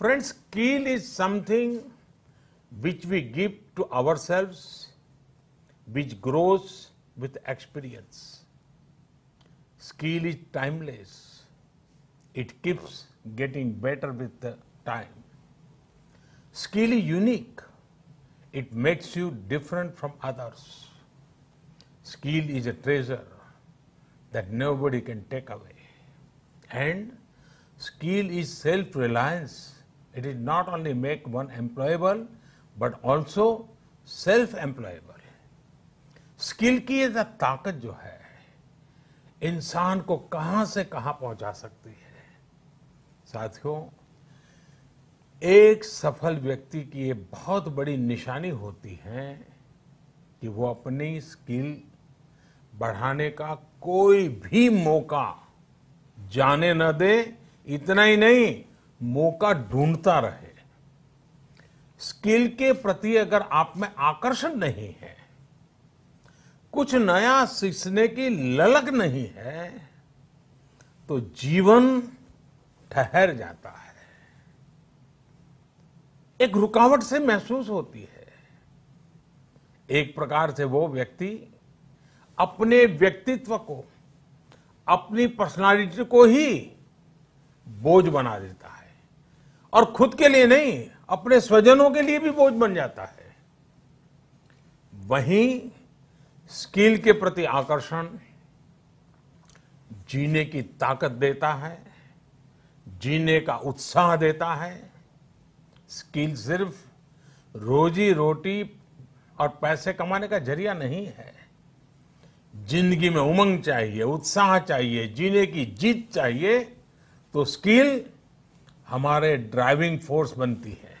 Friends, skill is something which we give to ourselves, which grows with experience. Skill is timeless. It keeps getting better with the time. Skill is unique. It makes you different from others. Skill is a treasure that nobody can take away. And skill is self-reliance it will not only make one employable but also self employable skill की ये ताकत जो है इंसान को कहां से कहां पहुंचा सकती है साथियों एक सफल व्यक्ति की ये बहुत बड़ी निशानी होती है कि वो अपनी स्किल बढ़ाने का कोई भी मौका जाने न दे इतना ही नहीं मौका ढूंढता रहे स्किल के प्रति अगर आप में आकर्षण नहीं है कुछ नया सीखने की ललक नहीं है तो जीवन ठहर जाता है एक रुकावट से महसूस होती है एक प्रकार से वो व्यक्ति अपने व्यक्तित्व को अपनी पर्सनालिटी को ही बोझ बना देता है और खुद के लिए नहीं अपने स्वजनों के लिए भी बोझ बन जाता है वहीं स्किल के प्रति आकर्षण जीने की ताकत देता है जीने का उत्साह देता है स्किल सिर्फ रोजी रोटी और पैसे कमाने का जरिया नहीं है जिंदगी में उमंग चाहिए उत्साह चाहिए जीने की जीत चाहिए तो स्किल हमारे ड्राइविंग फोर्स बनती है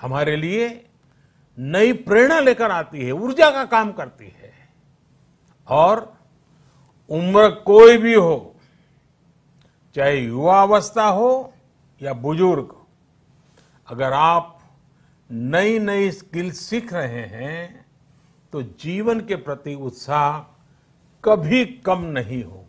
हमारे लिए नई प्रेरणा लेकर आती है ऊर्जा का काम करती है और उम्र कोई भी हो चाहे युवा अवस्था हो या बुजुर्ग अगर आप नई नई स्किल सीख रहे हैं तो जीवन के प्रति उत्साह कभी कम नहीं होगा